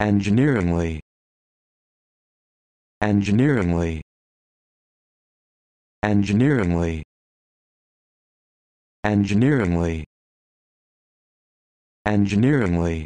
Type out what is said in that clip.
engineeringly engineeringly engineeringly engineeringly engineeringly